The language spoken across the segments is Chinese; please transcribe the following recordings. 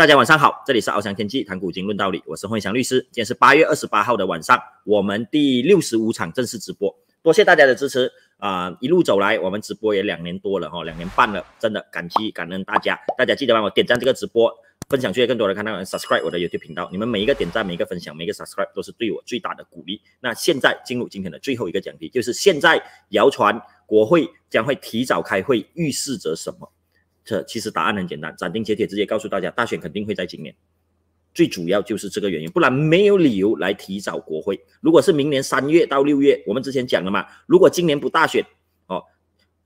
大家晚上好，这里是翱翔天际谈古今论道理，我是慧祥律师。今天是八月二十八号的晚上，我们第六十五场正式直播，多谢大家的支持啊！一路走来，我们直播也两年多了哈，两年半了，真的感激感恩大家。大家记得帮我点赞这个直播，分享去更多人看到，subscribe 我的 YouTube 频道。你们每一个点赞，每一个分享，每一个 subscribe 都是对我最大的鼓励。那现在进入今天的最后一个讲题，就是现在谣传国会将会提早开会，预示着什么？这其实答案很简单，斩钉截铁直接告诉大家，大选肯定会在今年，最主要就是这个原因，不然没有理由来提早国会。如果是明年三月到六月，我们之前讲了嘛，如果今年不大选，哦，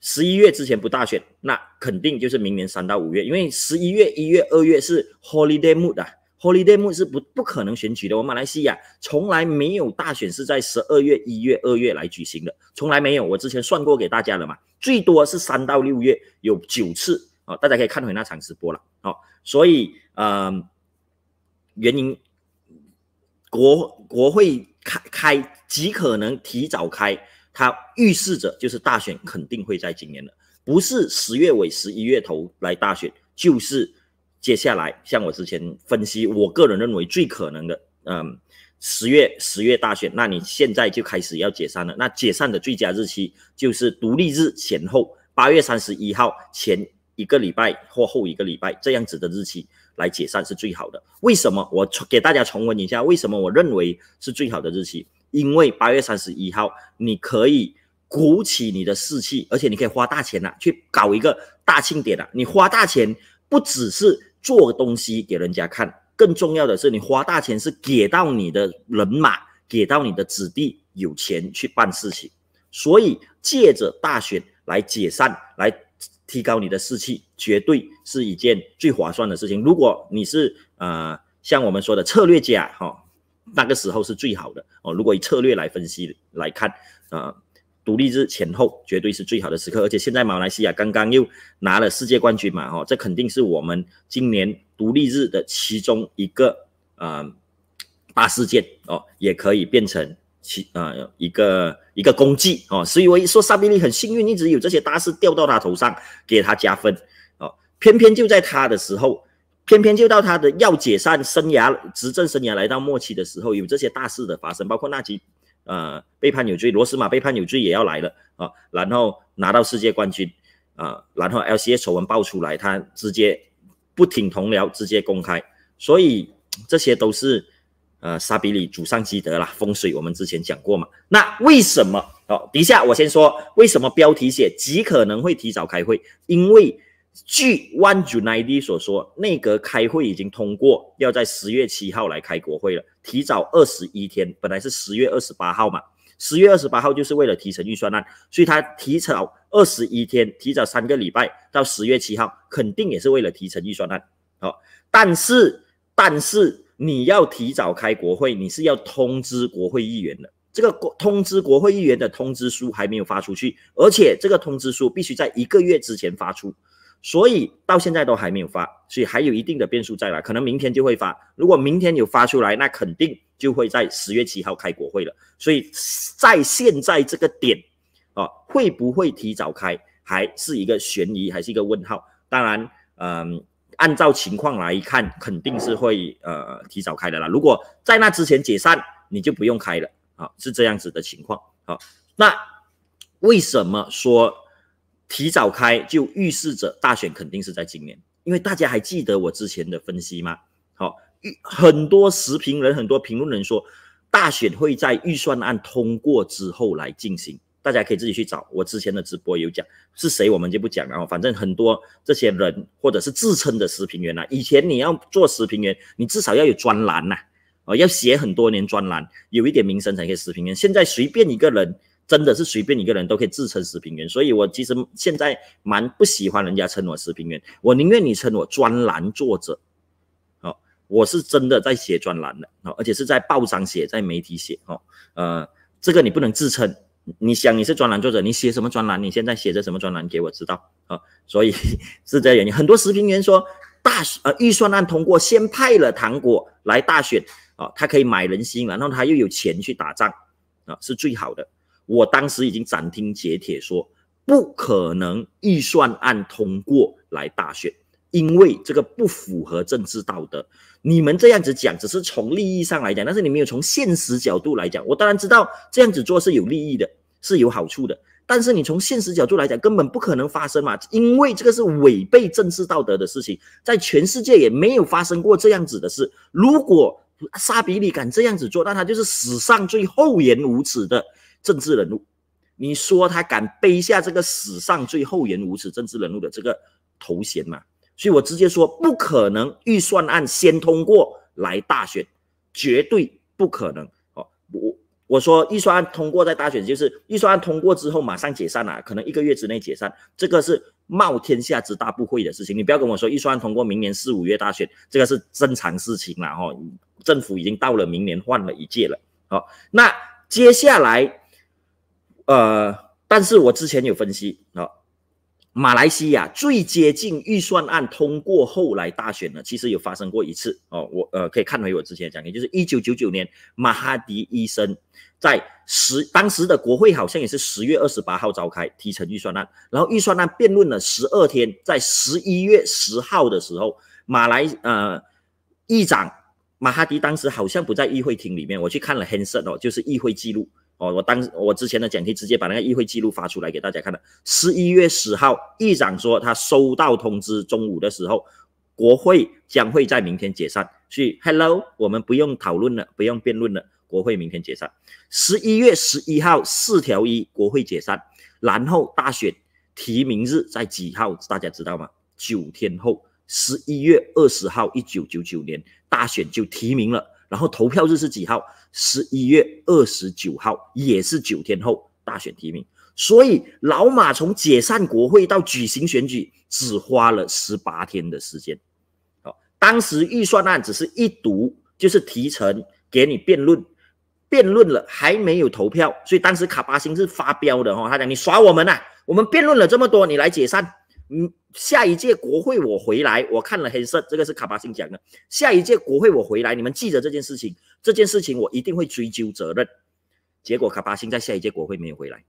十一月之前不大选，那肯定就是明年三到五月，因为十一月、一月、二月是 holiday mood 啊，holiday mood 是不不可能选举的。我们马来西亚从来没有大选是在十二月、一月、二月来举行的，从来没有。我之前算过给大家了嘛，最多是三到六月有九次。哦，大家可以看回那场直播了。好，所以呃，原因国国会开开极可能提早开，它预示着就是大选肯定会在今年的，不是十月尾十一月头来大选，就是接下来像我之前分析，我个人认为最可能的，嗯，十月十月大选，那你现在就开始要解散了。那解散的最佳日期就是独立日前后，八月三十一号前。一个礼拜或后一个礼拜这样子的日期来解散是最好的。为什么？我给大家重温一下为什么我认为是最好的日期。因为八月三十一号，你可以鼓起你的士气，而且你可以花大钱啊，去搞一个大庆典啊。你花大钱不只是做东西给人家看，更重要的是你花大钱是给到你的人马，给到你的子弟有钱去办事情。所以借着大选来解散来。提高你的士气，绝对是一件最划算的事情。如果你是呃，像我们说的策略家哈，那个时候是最好的哦。如果以策略来分析来看，啊，独立日前后绝对是最好的时刻。而且现在马来西亚刚刚又拿了世界冠军嘛，哦，这肯定是我们今年独立日的其中一个啊大事件哦，也可以变成。其啊，一个一个功绩哦，所以我说萨比利很幸运，一直有这些大事掉到他头上，给他加分哦。偏偏就在他的时候，偏偏就到他的要解散生涯、执政生涯来到末期的时候，有这些大事的发生，包括纳吉呃背叛有罪，罗斯马背叛有罪也要来了啊，然后拿到世界冠军啊，然后 l c A 丑闻爆出来，他直接不挺同僚，直接公开，所以这些都是。呃，沙比里祖上积德啦，风水我们之前讲过嘛。那为什么？哦，底下我先说为什么标题写极可能会提早开会，因为据 One United 所说，内阁开会已经通过，要在十月七号来开国会了，提早二十一天，本来是十月二十八号嘛。十月二十八号就是为了提成预算案，所以他提早二十一天，提早三个礼拜到十月七号，肯定也是为了提成预算案。好，但是但是。你要提早开国会，你是要通知国会议员的。这个通知国会议员的通知书还没有发出去，而且这个通知书必须在一个月之前发出，所以到现在都还没有发，所以还有一定的变数在啦。可能明天就会发。如果明天有发出来，那肯定就会在十月七号开国会了。所以在现在这个点，啊，会不会提早开还是一个悬疑，还是一个问号？当然，嗯。按照情况来看，肯定是会呃提早开的啦。如果在那之前解散，你就不用开了啊，是这样子的情况啊。那为什么说提早开就预示着大选肯定是在今年？因为大家还记得我之前的分析吗？好，预很多时评人、很多评论人说，大选会在预算案通过之后来进行。大家可以自己去找，我之前的直播有讲是谁，我们就不讲了哦。反正很多这些人或者是自称的食品员啊，以前你要做食品员，你至少要有专栏呐，哦，要写很多年专栏，有一点名声才可以食品员。现在随便一个人真的是随便一个人都可以自称食品员，所以我其实现在蛮不喜欢人家称我食品员，我宁愿你称我专栏作者。哦，我是真的在写专栏的哦，而且是在报上写，在媒体写哦。呃，这个你不能自称。你想你是专栏作者，你写什么专栏？你现在写着什么专栏？给我知道啊！所以 是这样，很多食品员说大呃预算案通过先派了糖果来大选啊，他可以买人心，然后他又有钱去打仗啊，是最好的。我当时已经斩钉截铁说不可能预算案通过来大选，因为这个不符合政治道德。你们这样子讲，只是从利益上来讲，但是你没有从现实角度来讲。我当然知道这样子做是有利益的，是有好处的，但是你从现实角度来讲，根本不可能发生嘛，因为这个是违背政治道德的事情，在全世界也没有发生过这样子的事。如果沙比里敢这样子做，那他就是史上最厚颜无耻的政治人物。你说他敢背下这个史上最厚颜无耻政治人物的这个头衔嘛？所以，我直接说，不可能预算案先通过来大选，绝对不可能。哦，我我说预算案通过再大选，就是预算案通过之后马上解散了，可能一个月之内解散，这个是冒天下之大不讳的事情。你不要跟我说预算案通过明年四五月大选，这个是正常事情了哈。政府已经到了明年换了一届了。好，那接下来，呃，但是我之前有分析啊。马来西亚最接近预算案通过后来大选呢，其实有发生过一次哦，我呃可以看回我之前的讲的，就是一九九九年马哈迪医生在十当时的国会好像也是十月二十八号召开提成预算案，然后预算案辩论了十二天，在十一月十号的时候，马来呃议长马哈迪当时好像不在议会厅里面，我去看了 h a n s 哦，就是议会记录。哦，我当我之前的讲题直接把那个议会记录发出来给大家看了。十一月十号，议长说他收到通知，中午的时候，国会将会在明天解散。所以，Hello，我们不用讨论了，不用辩论了，国会明天解散。十一月十一号，四条一，国会解散，然后大选提名日在几号？大家知道吗？九天后，十一月二十号，一九九九年大选就提名了。然后投票日是几号？十一月二十九号，也是九天后大选提名。所以老马从解散国会到举行选举，只花了十八天的时间。哦，当时预算案只是一读，就是提成给你辩论，辩论了还没有投票，所以当时卡巴星是发飙的哈，他讲你耍我们呐，我们辩论了这么多，你来解散。嗯，下一届国会我回来，我看了黑色，这个是卡巴辛讲的。下一届国会我回来，你们记着这件事情，这件事情我一定会追究责任。结果卡巴辛在下一届国会没有回来，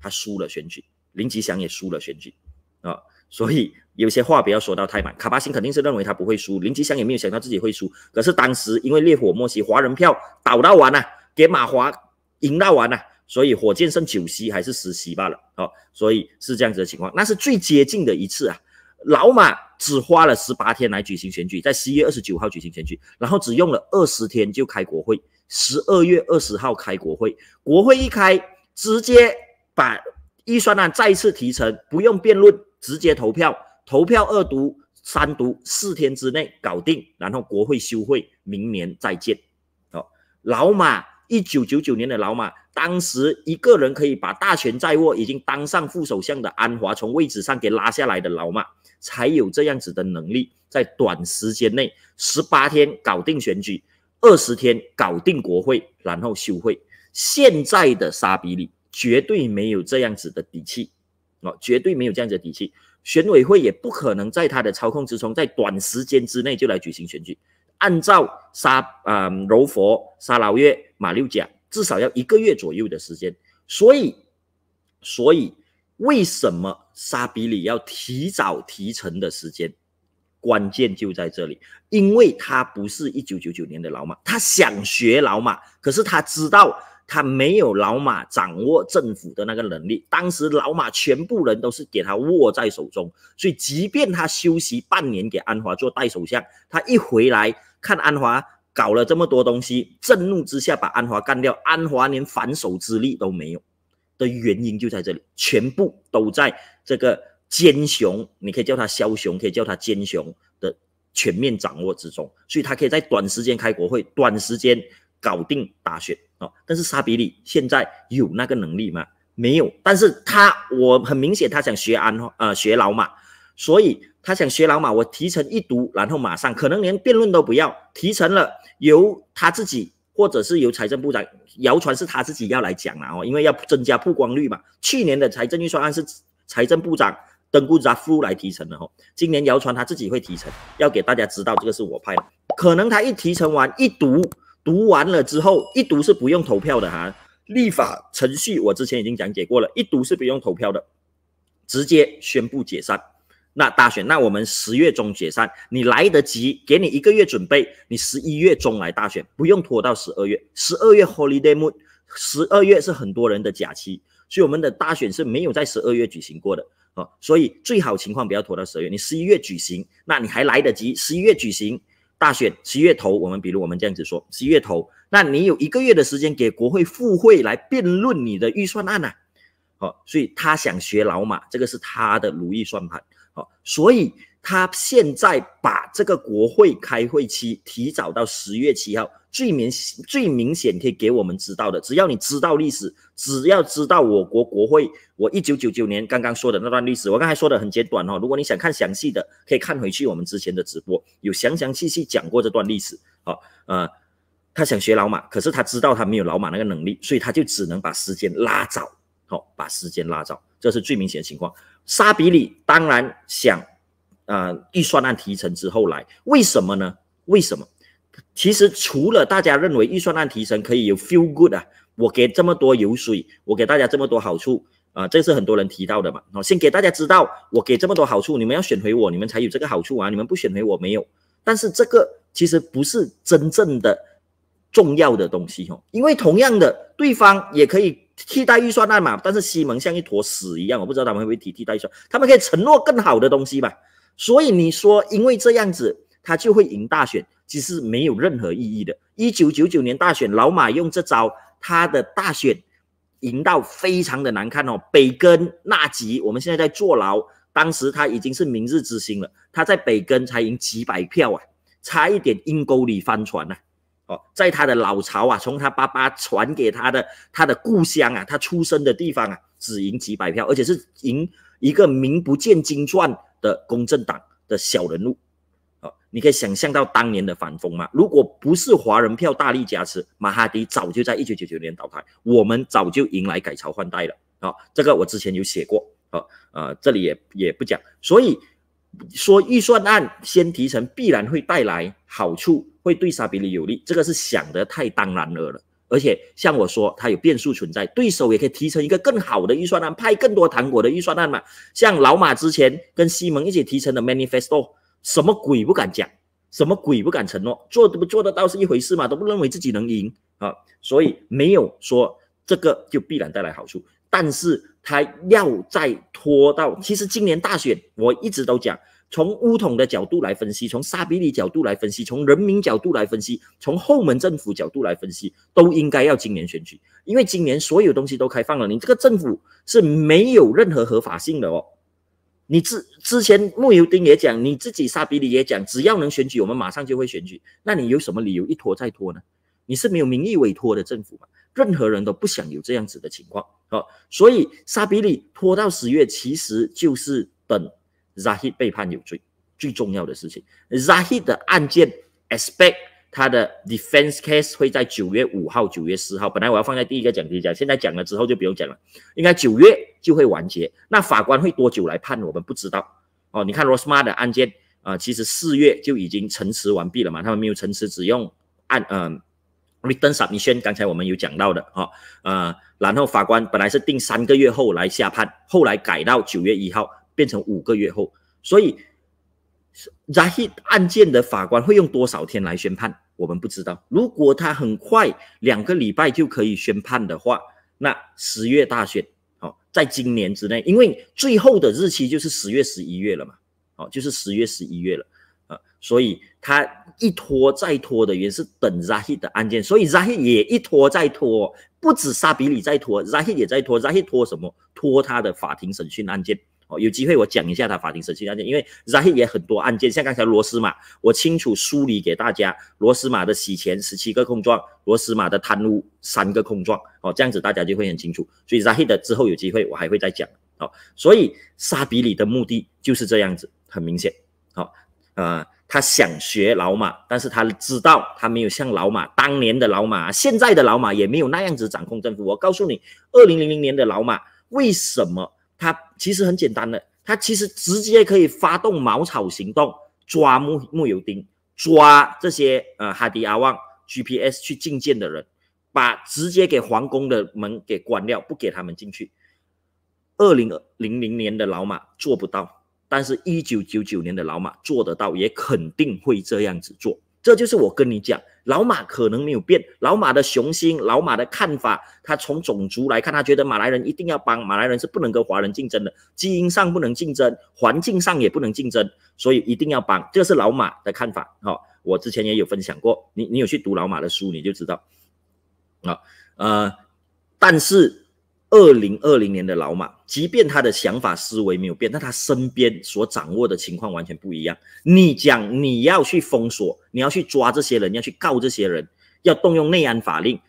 他输了选举，林吉祥也输了选举啊。所以有些话不要说到太满。卡巴辛肯定是认为他不会输，林吉祥也没有想到自己会输。可是当时因为烈火莫熄，华人票倒到完啊，给马华赢到完啊。所以火箭剩九席还是十席罢了，好，所以是这样子的情况，那是最接近的一次啊。老马只花了十八天来举行选举，在十一月二十九号举行选举，然后只用了二十天就开国会，十二月二十号开国会，国会一开，直接把预算案再次提成，不用辩论，直接投票，投票二读、三读，四天之内搞定，然后国会休会，明年再见。好，老马一九九九年的老马。当时一个人可以把大权在握、已经当上副首相的安华从位置上给拉下来的老马，才有这样子的能力，在短时间内十八天搞定选举，二十天搞定国会，然后休会。现在的沙比里绝对没有这样子的底气，哦，绝对没有这样子的底气。选委会也不可能在他的操控之中，在短时间之内就来举行选举。按照沙啊柔佛、沙劳越、马六甲。至少要一个月左右的时间，所以，所以为什么沙比里要提早提成的时间？关键就在这里，因为他不是一九九九年的老马，他想学老马，可是他知道他没有老马掌握政府的那个能力。当时老马全部人都是给他握在手中，所以即便他休息半年给安华做代首相，他一回来看安华。搞了这么多东西，震怒之下把安华干掉，安华连反手之力都没有的原因就在这里，全部都在这个奸雄，你可以叫他枭雄，可以叫他奸雄的全面掌握之中，所以他可以在短时间开国会，短时间搞定大选哦。但是沙比里现在有那个能力吗？没有，但是他我很明显他想学安，呃，学老马。所以他想学老马，我提成一读，然后马上可能连辩论都不要提成了，由他自己或者是由财政部长谣传是他自己要来讲的哦，因为要增加曝光率嘛。去年的财政预算案是财政部长登古扎夫来提成的哦，今年谣传他自己会提成，要给大家知道这个是我派的。可能他一提成完一读读完了之后一读是不用投票的哈，立法程序我之前已经讲解过了，一读是不用投票的，直接宣布解散。那大选，那我们十月中解散，你来得及，给你一个月准备，你十一月中来大选，不用拖到十二月。十二月 holiday m o n d 十二月是很多人的假期，所以我们的大选是没有在十二月举行过的啊。所以最好情况不要拖到十月，你十一月举行，那你还来得及。十一月举行大选，十一月投，我们比如我们这样子说，十一月投，那你有一个月的时间给国会复会来辩论你的预算案呐。好，所以他想学老马，这个是他的如意算盘。所以他现在把这个国会开会期提早到十月七号，最明最明显可以给我们知道的，只要你知道历史，只要知道我国国会，我一九九九年刚刚说的那段历史，我刚才说的很简短哦。如果你想看详细的，可以看回去我们之前的直播，有详详细细讲过这段历史。好，呃，他想学老马，可是他知道他没有老马那个能力，所以他就只能把时间拉早，好，把时间拉早，这是最明显的情况。沙比里当然想，呃，预算案提成之后来，为什么呢？为什么？其实除了大家认为预算案提成可以有 feel good 啊，我给这么多油水，我给大家这么多好处啊，这是很多人提到的嘛。哦，先给大家知道，我给这么多好处，你们要选回我，你们才有这个好处啊，你们不选回我没有。但是这个其实不是真正的重要的东西哦，因为同样的，对方也可以。替代预算案嘛，但是西蒙像一坨屎一样，我不知道他们会不会提替代预算，他们可以承诺更好的东西吧。所以你说因为这样子他就会赢大选，其实没有任何意义的。一九九九年大选，老马用这招，他的大选赢到非常的难看哦。北根纳吉，我们现在在坐牢，当时他已经是明日之星了，他在北根才赢几百票啊，差一点阴沟里翻船啊。哦，在他的老巢啊，从他爸爸传给他的，他的故乡啊，他出生的地方啊，只赢几百票，而且是赢一个名不见经传的公正党的小人物。哦，你可以想象到当年的反风吗？如果不是华人票大力加持，马哈迪早就在一九九九年倒台，我们早就迎来改朝换代了。哦，这个我之前有写过。哦，呃，这里也也不讲，所以。说预算案先提成必然会带来好处，会对沙比里有利，这个是想得太当然了。而且像我说，它有变数存在，对手也可以提成一个更好的预算案，派更多糖果的预算案嘛。像老马之前跟西蒙一起提成的 Manifesto，什么鬼不敢讲，什么鬼不敢承诺，做都不做得到是一回事嘛，都不认为自己能赢啊，所以没有说这个就必然带来好处，但是。还要再拖到？其实今年大选，我一直都讲，从乌统的角度来分析，从沙比里角度来分析，从人民角度来分析，从后门政府角度来分析，都应该要今年选举。因为今年所有东西都开放了，你这个政府是没有任何合法性的哦。你之之前穆尤丁也讲，你自己沙比里也讲，只要能选举，我们马上就会选举。那你有什么理由一拖再拖呢？你是没有民意委托的政府嘛？任何人都不想有这样子的情况啊！所以沙比里拖到十月，其实就是等扎希被判有罪最重要的事情。扎希的案件 e s p e c t 他的 defense case 会在九月五号、九月四号。本来我要放在第一个讲题讲，现在讲了之后就不用讲了。应该九月就会完结。那法官会多久来判？我们不知道哦。你看罗斯玛的案件啊，其实四月就已经陈词完毕了嘛。他们没有陈词，只用按嗯。i s 登 i o n 刚才我们有讲到的啊，呃，然后法官本来是定三个月后来下判，后来改到九月一号变成五个月后，所以，然后案件的法官会用多少天来宣判，我们不知道。如果他很快两个礼拜就可以宣判的话，那十月大选哦，在今年之内，因为最后的日期就是十月十一月了嘛，哦，就是十月十一月了。所以他一拖再拖的原因是等 z a h i 的案件，所以 z a h i 也一拖再拖，不止沙比里在拖 z a h i 也在拖。z a h i 拖什么？拖他的法庭审讯案件。哦，有机会我讲一下他法庭审讯案件，因为 z a h i 也很多案件，像刚才罗斯马，我清楚梳理给大家，罗斯马的洗钱十七个控状，罗斯马的贪污三个控状。哦，这样子大家就会很清楚。所以 z a h i 的之后有机会我还会再讲。好，所以沙比里的目的就是这样子，很明显。好，啊。他想学老马，但是他知道他没有像老马当年的老马，现在的老马也没有那样子掌控政府。我告诉你，二零零零年的老马为什么他其实很简单的，他其实直接可以发动茅草行动，抓木木油丁，抓这些呃哈迪阿旺 GPS 去觐见的人，把直接给皇宫的门给关掉，不给他们进去。二零零零年的老马做不到。但是，一九九九年的老马做得到，也肯定会这样子做。这就是我跟你讲，老马可能没有变，老马的雄心，老马的看法。他从种族来看，他觉得马来人一定要帮，马来人是不能跟华人竞争的，基因上不能竞争，环境上也不能竞争，所以一定要帮。这是老马的看法。哈，我之前也有分享过，你你有去读老马的书，你就知道。啊，呃，但是。二零二零年的老马，即便他的想法思维没有变，但他身边所掌握的情况完全不一样。你讲你要去封锁，你要去抓这些人，要去告这些人，要动用内安法令。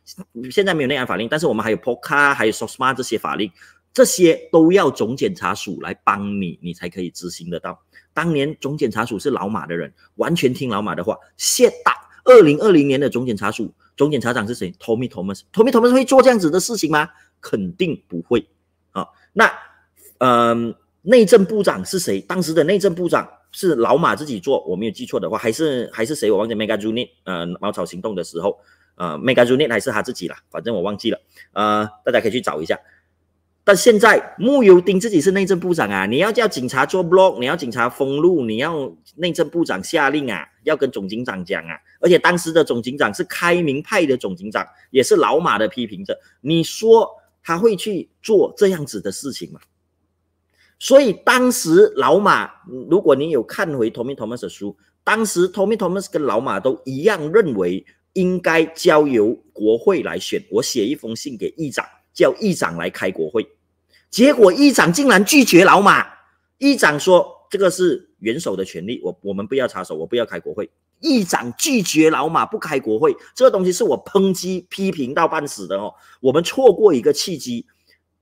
现在没有内安法令，但是我们还有 POCA，还有 SMART o 这些法令，这些都要总检察署来帮你，你才可以执行得到。当年总检察署是老马的人，完全听老马的话。现打二零二零年的总检察署总检察长是谁？Thomas，Tommy Thomas 会做这样子的事情吗？肯定不会啊！那，嗯，内政部长是谁？当时的内政部长是老马自己做，我没有记错的话，还是还是谁？我忘记。m e g h a u n o n e 呃，茅草行动的时候，呃 m e g h a u n o n e 还是他自己了，反正我忘记了。呃，大家可以去找一下。但现在木尤丁自己是内政部长啊！你要叫警察做 block，你要警察封路，你要内政部长下令啊，要跟总警长讲啊！而且当时的总警长是开明派的总警长，也是老马的批评者。你说。他会去做这样子的事情嘛？所以当时老马，如果你有看回 Tommy Thomas 的书，当时 Tommy Thomas 跟老马都一样认为应该交由国会来选。我写一封信给议长，叫议长来开国会。结果议长竟然拒绝老马。议长说：“这个是元首的权利，我我们不要插手，我不要开国会。”议长拒绝老马不开国会，这个东西是我抨击批评到半死的哦。我们错过一个契机，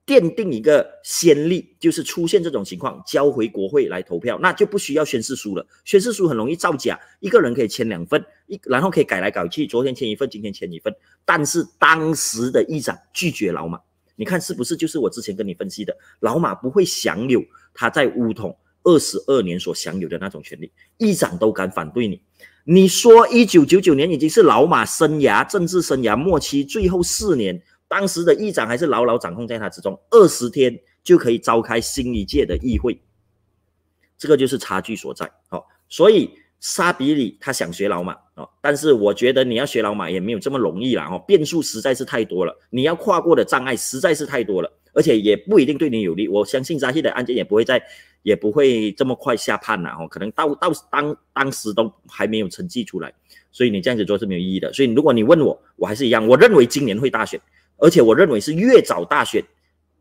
奠定一个先例，就是出现这种情况，交回国会来投票，那就不需要宣誓书了。宣誓书很容易造假，一个人可以签两份，一然后可以改来改去。昨天签一份，今天签一份。但是当时的议长拒绝老马，你看是不是？就是我之前跟你分析的，老马不会享有他在乌统二十二年所享有的那种权利，议长都敢反对你。你说，一九九九年已经是老马生涯、政治生涯末期最后四年，当时的议长还是牢牢掌控在他之中，二十天就可以召开新一届的议会，这个就是差距所在。好，所以。沙比里他想学老马哦，但是我觉得你要学老马也没有这么容易了哦，变数实在是太多了，你要跨过的障碍实在是太多了，而且也不一定对你有利。我相信扎西的案件也不会在，也不会这么快下判了哦，可能到到当当时都还没有成绩出来，所以你这样子做是没有意义的。所以如果你问我，我还是一样，我认为今年会大选，而且我认为是越早大选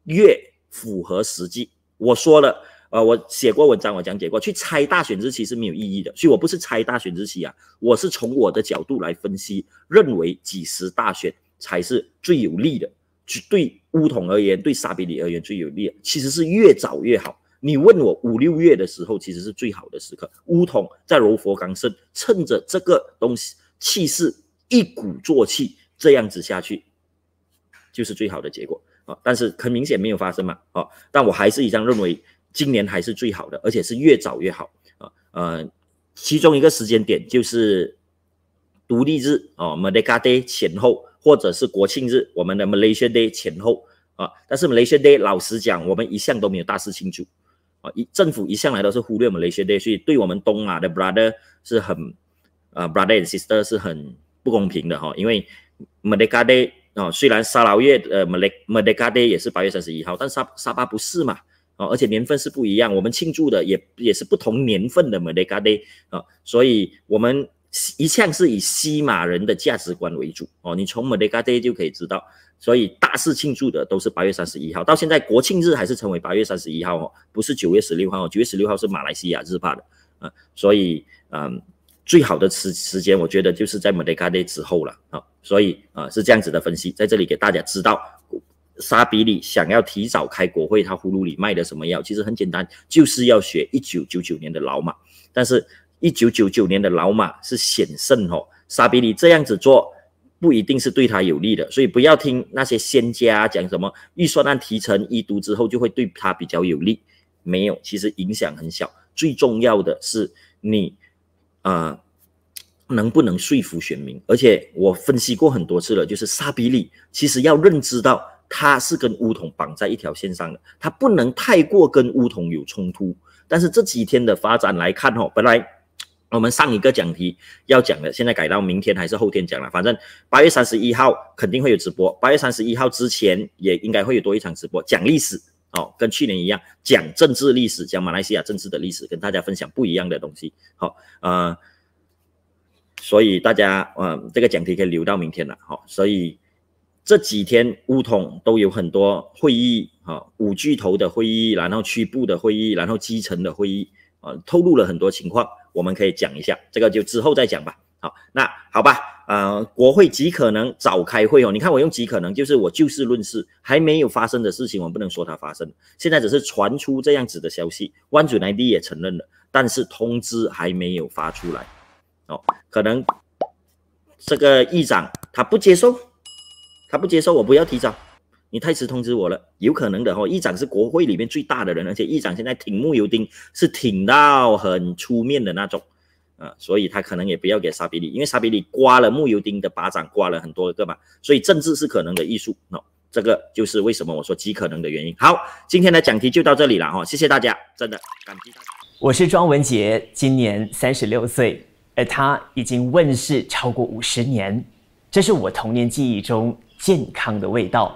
越符合实际。我说了。啊，我写过文章，我讲解过去猜大选日期是没有意义的，所以我不是猜大选日期啊，我是从我的角度来分析，认为几时大选才是最有利的，对乌统而言，对沙比里而言最有利，的，其实是越早越好。你问我五六月的时候，其实是最好的时刻，乌统在柔佛冈胜，趁着这个东西气势一鼓作气，这样子下去就是最好的结果啊。但是很明显没有发生嘛，啊，但我还是一样认为。今年还是最好的，而且是越早越好啊。呃，其中一个时间点就是独立日哦 m a l a y a Day 前后，或者是国庆日，我们的 Malaysia Day 前后啊。但是 Malaysia Day 老实讲，我们一向都没有大肆庆祝啊。一政府一向来都是忽略 Malaysia Day，所以对我们东马的 brother 是很啊 brother and sister 是很不公平的哈。因为 Malaysia Day 哦，虽然沙劳越呃 m a l a y a Day 也是八月三十一号，但沙沙巴不是嘛？哦，而且年份是不一样，我们庆祝的也也是不同年份的 m a l a k a d 啊，所以我们一向是以西马人的价值观为主哦。你从 m a l a k a d 就可以知道，所以大肆庆祝的都是八月三十一号，到现在国庆日还是称为八月三十一号哦，不是九月十六号哦，九月十六号是马来西亚日吧的啊，所以嗯，最好的时时间我觉得就是在 m a l a k a d 之后了啊，所以啊是这样子的分析，在这里给大家知道。沙比里想要提早开国会，他葫芦里卖的什么药？其实很简单，就是要学一九九九年的老马。但是，一九九九年的老马是险胜哦。沙比里这样子做不一定是对他有利的，所以不要听那些仙家讲什么预算案提成一读之后就会对他比较有利，没有，其实影响很小。最重要的是你啊，能不能说服选民？而且我分析过很多次了，就是沙比里其实要认知到。它是跟乌统绑在一条线上的，它不能太过跟乌统有冲突。但是这几天的发展来看，哦，本来我们上一个讲题要讲的，现在改到明天还是后天讲了。反正八月三十一号肯定会有直播，八月三十一号之前也应该会有多一场直播，讲历史，哦，跟去年一样，讲政治历史，讲马来西亚政治的历史，跟大家分享不一样的东西。好，呃，所以大家，嗯，这个讲题可以留到明天了，好，所以。这几天，乌统都有很多会议，哈，五巨头的会议，然后区部的会议，然后基层的会议，啊，透露了很多情况，我们可以讲一下，这个就之后再讲吧，好，那好吧，呃，国会极可能早开会哦，你看我用极可能，就是我就事论事，还没有发生的事情，我不能说它发生，现在只是传出这样子的消息，湾主南帝也承认了，但是通知还没有发出来，哦，可能这个议长他不接受。他不接受，我不要提早。你太迟通知我了，有可能的哈。议长是国会里面最大的人，而且议长现在挺木尤丁，是挺到很出面的那种，啊，所以他可能也不要给沙比里，因为沙比里刮了木尤丁的巴掌，刮了很多个嘛，所以政治是可能的艺术，喏，这个就是为什么我说极可能的原因。好，今天的讲题就到这里了哈，谢谢大家，真的感激大家。我是庄文杰，今年三十六岁，而他已经问世超过五十年，这是我童年记忆中。健康的味道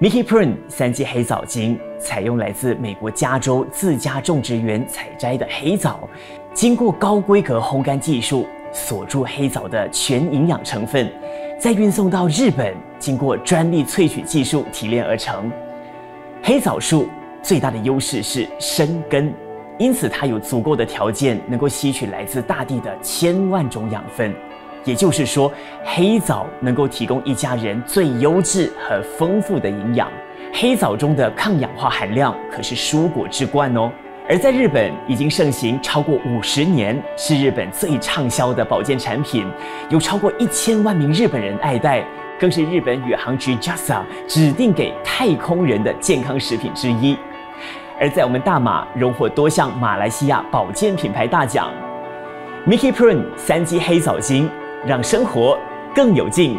，Mickey Prune 三季黑藻精采用来自美国加州自家种植园采摘的黑藻，经过高规格烘干技术锁住黑藻的全营养成分，再运送到日本，经过专利萃取技术提炼而成。黑藻树最大的优势是生根，因此它有足够的条件能够吸取来自大地的千万种养分。也就是说，黑藻能够提供一家人最优质和丰富的营养。黑藻中的抗氧化含量可是蔬果之冠哦。而在日本已经盛行超过五十年，是日本最畅销的保健产品，有超过一千万名日本人爱戴，更是日本宇航局 JAXA 指定给太空人的健康食品之一。而在我们大马荣获多项马来西亚保健品牌大奖，Mickey Prune 三级黑藻精。让生活更有劲。